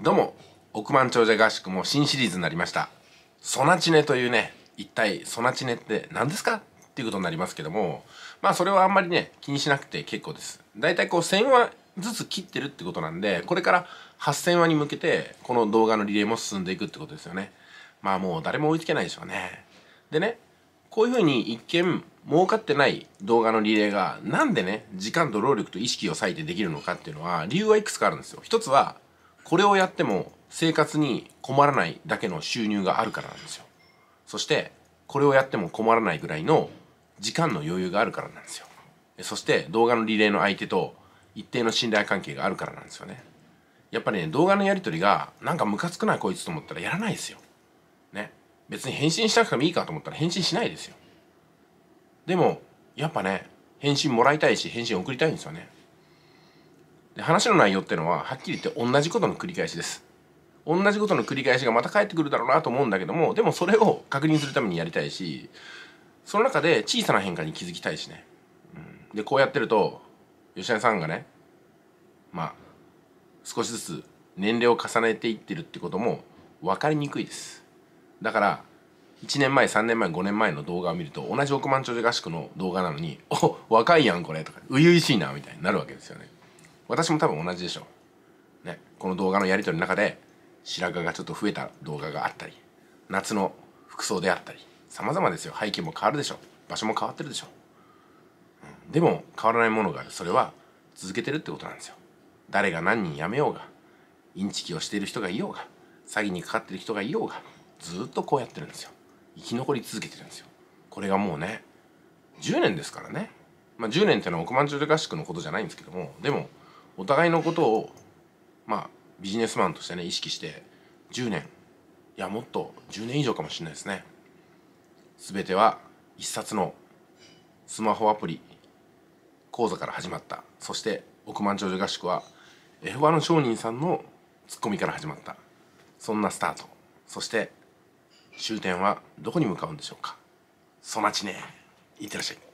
どうも億万長者合宿も新シリーズになりましたソナチネというね一体ソナチネって何ですかっていうことになりますけどもまあそれはあんまりね気にしなくて結構ですだいたいこう1000話ずつ切ってるってことなんでこれから8000話に向けてこの動画のリレーも進んでいくってことですよねまあもう誰も追いつけないでしょうねでねこういうふうに一見儲かってない動画のリレーがなんでね時間と労力と意識を割いてできるのかっていうのは理由はいくつかあるんですよ一つはこれをやっても生活に困らないだけの収入があるからなんですよそしてこれをやっても困らないぐらいの時間の余裕があるからなんですよそして動画のリレーの相手と一定の信頼関係があるからなんですよねやっぱりね動画のやり取りがなんかムカつくないこいつと思ったらやらないですよね別に返信しなくてもいいかと思ったら返信しないですよでもやっぱね返信もらいたいし返信送りたいんですよねで話の内容ってのははっきり言って同じことの繰り返しです同じことの繰り返しがまた返ってくるだろうなと思うんだけどもでもそれを確認するためにやりたいしその中で小さな変化に気づきたいしね、うん、でこうやってると吉田さんがねまあ少しずつ年齢を重ねていってるってことも分かりにくいですだから1年前3年前5年前の動画を見ると同じ億万長者合宿の動画なのに「お若いやんこれ」とか初々しいなみたいになるわけですよね私も多分同じでしょう。ね、この動画のやり取りの中で白髪がちょっと増えた動画があったり夏の服装であったり様々ですよ背景も変わるでしょ場所も変わってるでしょ、うん、でも変わらないものがあるそれは続けてるってことなんですよ誰が何人辞めようがインチキをしている人がいようが詐欺にかかってる人がいようがずっとこうやってるんですよ生き残り続けてるんですよこれがもうね10年ですからねまあ10年ってのは億万長者合宿のことじゃないんですけどもでもお互いのことをまあビジネスマンとしてね意識して10年いやもっと10年以上かもしれないですね全ては一冊のスマホアプリ講座から始まったそして億万長者合宿は F1 の商人さんのツッコミから始まったそんなスタートそして終点はどこに向かうんでしょうかそなちねいってらっしゃい